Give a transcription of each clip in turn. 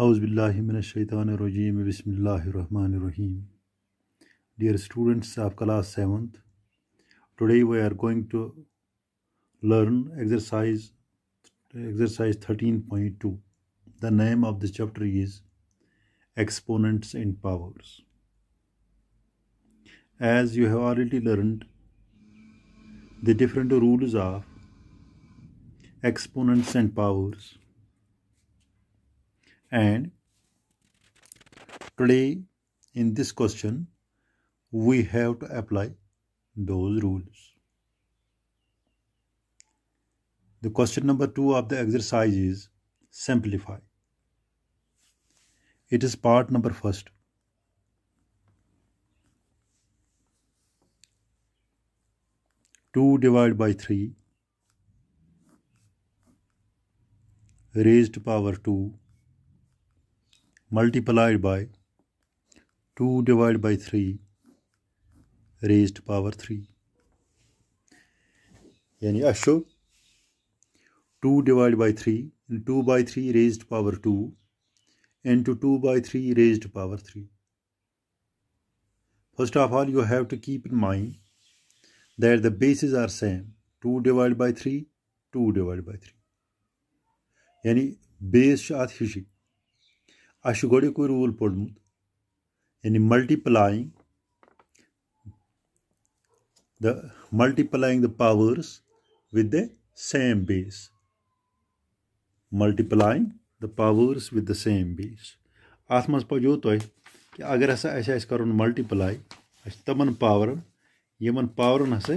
Auzubillahiminashaitanirrojim, Bismillahirrahmanirrahim. Dear students of class 7th, today we are going to learn exercise exercise 13.2. The name of this chapter is Exponents and Powers. As you have already learned, the different rules of exponents and powers and today in this question we have to apply those rules. The question number two of the exercise is simplify. It is part number first. Two divided by three raised to power two multiplied by 2 divided by 3 raised to power 3 yani asho 2 divided by 3 2 by 3 raised power 2 into 2 by 3 raised power 3 first of all you have to keep in mind that the bases are same 2 divided by 3 2 divided by 3 yani base shat hishi اَسہِ چھُ گۄڈنیُکُے rule پوٚرمُت یعنی multiplying the multiplying the powers with the same base multiplying the powers with the same base اَتھ منٛز پَجو تۄہہِ کہِ اگر ہَسا اَسہِ آسہِ کَرُن مَلٹِپٕلاے اَسہِ چھِ تِمَن پاورَن یِمَن پاورَن ہَسا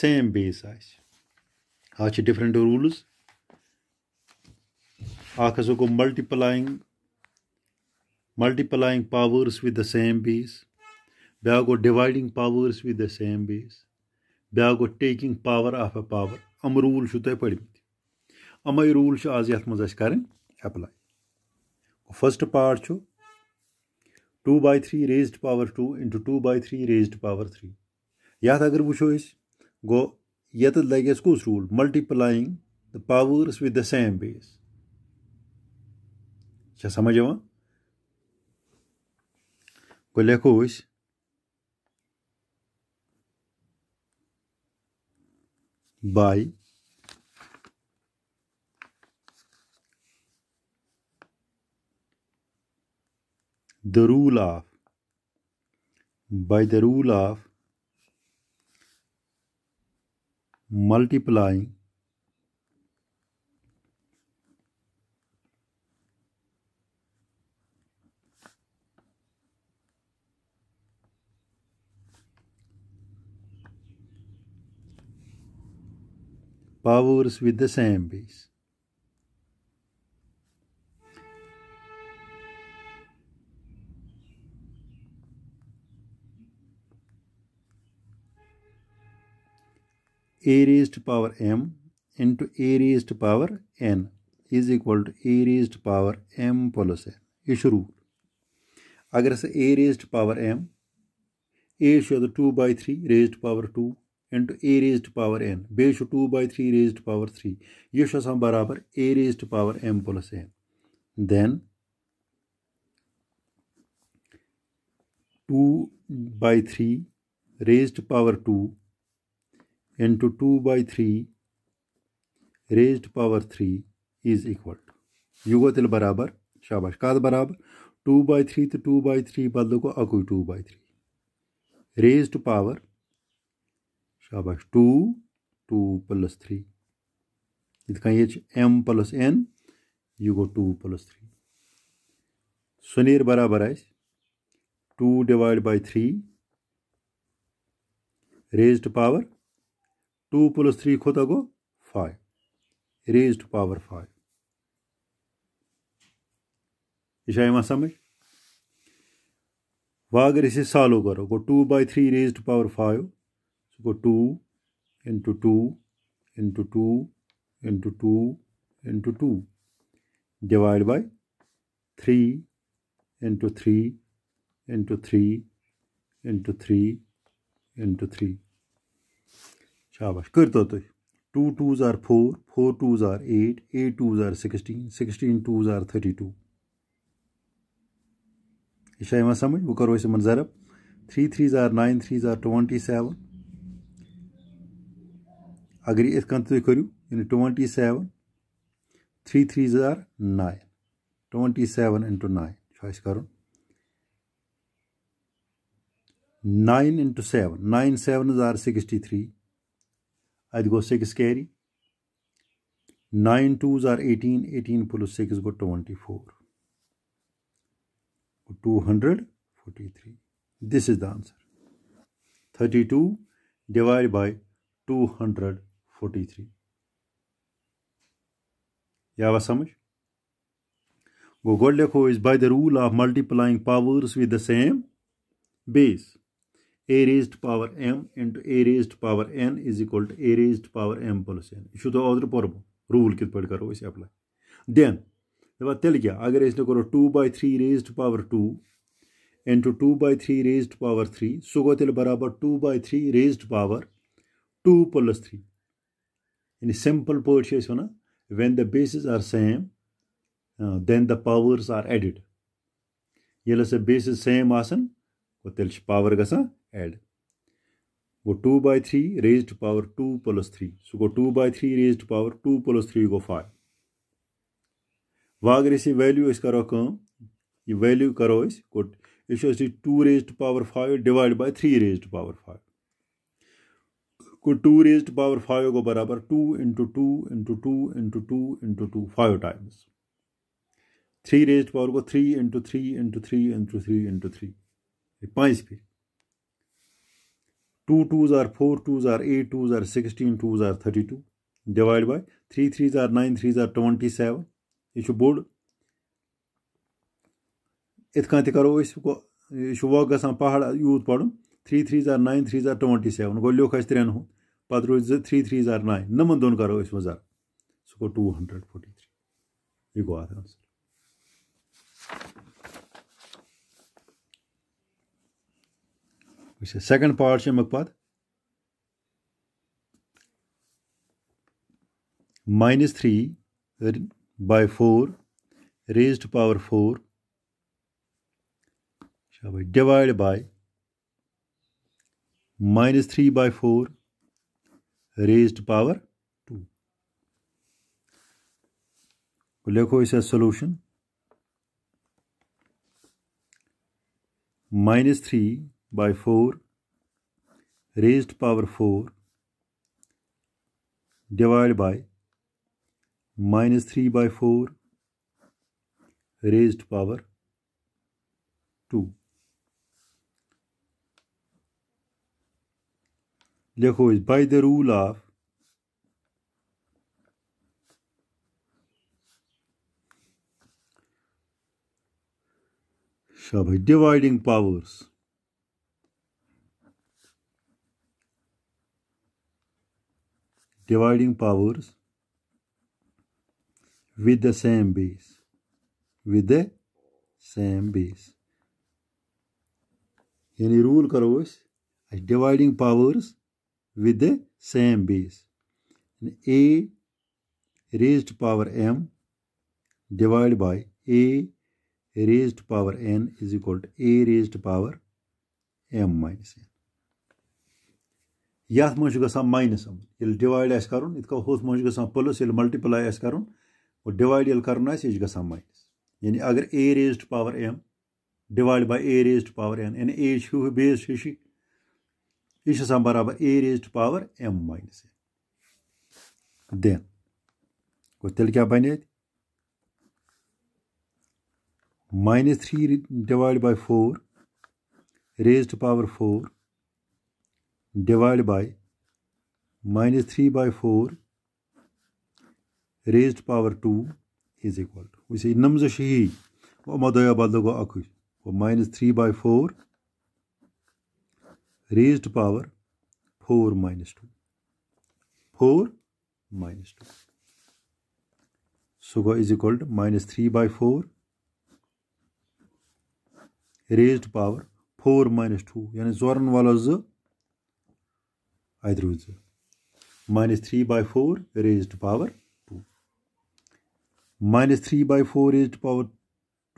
سیم بیس آسہِ اَتھ چھِ ڈِفرَنٛٹ روٗلٕز اَکھ ہَسا گوٚو مَلٹِپٕلایِنٛگ multiplying powers with the same base بیٛاکھ گوٚو dividing powers with the same base بیٛاکھ گوٚو taking power of a power یِم روٗل چھُو تۄہہِ پٔرۍمٕتۍ یِمَے روٗل چھِ آز یَتھ منٛز اَسہِ کَرٕنۍ اٮ۪پلاے فٔسٹ پارٹ چھُ two by three raised power two into two by three raised power three یَتھ اگر وٕچھو أسۍ گوٚو ییٚتٮ۪تھ لَگہِ اَسہِ کُس rule multiplying the powers with the same base چھےٚ سَمٕجھ یِوان Полякусь. Бай. The rule of. By the rule of multiplying powers with the same base. a raised power m into a raised power n is equal to a raised power m plus is ये शुरू अगर a raised power m a show the 2 by 3 raised power 2 into a raise to power n बे two by three raise to power three यह बराबर a raise to power m plus n then two by three raise to power two into two by three raise to power three is equal to यह गो तेल बराबर शाबाश कत बराबर two by three तो टू बाय थ्री बदलो गो अकु two by three raise to power शाबाश टू टू प्लस थ्री इत इम प्लस एन यह गो टू प्लस थ्री सो नीर बराबर आस two divide by three raise to power two plus three खोत गो five raise to power five यह समझ वह अगर इसे सालो करो गो two by three raise to power five देखो two into two into two into two into two divide by three into three into three into three into three शाबाश कर करतो तुम टू टू जार फोर फोर टू जार eight eight two जार sixteen sixteen two जार thirty two यह समझ वो करो इन जरब थ्री थ्री जार नाइन थ्री जार ट्वेंटी सेवन اگر یہِ یِتھ کٔنۍ تُہۍ کٔرِو یعنی ٹُوَنٹی سٮ۪وَن تھرٛی تھرٛی زار nine twenty seven into nine چھُ اَسہِ کَرُن nine into seven nine sevens are sixty three اَتہِ گوٚو six carry nine twos are eighteen eighteen plus six گوٚو twenty four two hundred forty three this is the answer تھٔٹی two divide by two hundred forty three यह आवा समझ गो गोड लिखो is by the rule of multiplying powers with the same base a raised power m into a raised power n is equal to a raised power m plus n यह तो ओद पोर्म rule कित पे करो एप्लाई दैन दपा तेल क्या अगर करो two by three raised power two into two by three raised power three so गो तेल बराबर two by three raised power two plus three یعنی سِمپٕل پٲٹھۍ چھِ أسۍ وَنان when the bases are same then the powers are added ییٚلہِ ہَسا بیسِز سیم آسَن گوٚو تیٚلہِ چھِ پاوَر گژھان اٮ۪ڈ گوٚو two by three raise to power two plus three سُہ گوٚو two by three raise to power two plus three گوٚو فایِو وۄنۍ اگر أسۍ یہِ ویلیوٗ أسۍ کَرو کٲم یہِ ویلیوٗ کَرو أسۍ گوٚو یہِ چھُ اَسہِ two raise to power five divide by three raise to power five को टू रेज पावर फाइव को बराबर two into two into two into two into two five times three raise power को three into three into three into three into three पाँच फिर two two जार four two जार eight two जार sixteen two जार thirty two divide by three three जार nine three जार twenty seven यह बोर्ड इथ कहो वह वह गहाड़ यूत पड़ थ्री थ्री जार नाइन थ्री जार ट्वेंटी सेवन गो लिख त्रेन हूँ पे रोज थ्री थ्री जार नाइन नमन दोन करो वजार सह गो टू हंड्रेड फोर्टी थ्री यह गो अत आंसर सेकंड पार्ट अमुक पे minus three by four raise to power four divide by minus 3 by 4 raised power 2. Look, is the solution. minus 3 by 4 raised power 4 divided by minus 3 by 4 raised power 2. देखो is by the rule of सब dividing powers dividing powers with the same base with the same base यानी rule करो dividing powers with the same base. And a raised to power m divided by a raised to power n is equal to a raised to power m minus n. यथ मज ग minus अमन ये divide आस कर होथ मज ग plus ये multiply आस कर डिवाइड ये कर माइनस यानी अगर a raise to power m divide by a raise to power n यानी ए बेस यह बराबर a raise to power m minus a then तेल क्या बने minus three divide by four raise to power four divide by minus three by four raise to power two is equal to वैसे नमज शही वो मदया बदल गो अक minus three by four raised power 4 minus 2 4 minus 2 so is equal to minus 3 by 4 raised power 4 minus 2 yani zorun walo z either z minus 3 by 4 raised power 2 minus 3 by 4 raised power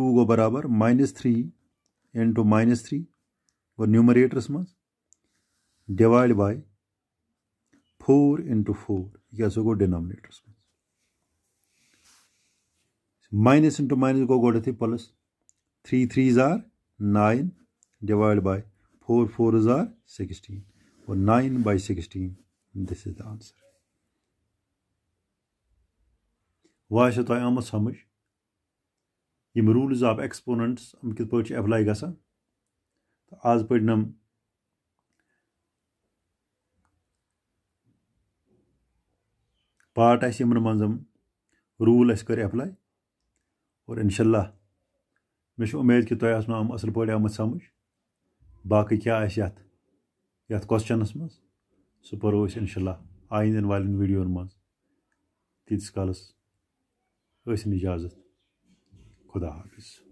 2 go barabar minus 3 into minus 3 go numerators mas divide by four into four यह so गो denominators में minus into minus गो गोड थी plus three three जार nine divide by four four जार sixteen और nine by sixteen this is the answer वह आसो तुम आम समझ यम रूल्स ऑफ एक्सपोनेंट्स हम कित पे एप्लाई ग आज पढ़ پاٹ آسہِ یِمَن منٛز روٗل اَسہِ کٔر اٮ۪پلاے اور اِنشاء اللہ مےٚ چھِ اُمید کہِ تۄہہِ آسنو یِم اَصٕل پٲٹھۍ آمٕتۍ سَمٕجھ باقٕے کیٛاہ آسہِ یَتھ یَتھ کۄسچَنَس منٛز سُہ پَرو أسۍ اِنشاء اللہ آیِنٛدٮ۪ن والٮ۪ن ویٖڈیوَن منٛز تیٖتِس کالَس ٲسِن اِجازت خدا حافِظ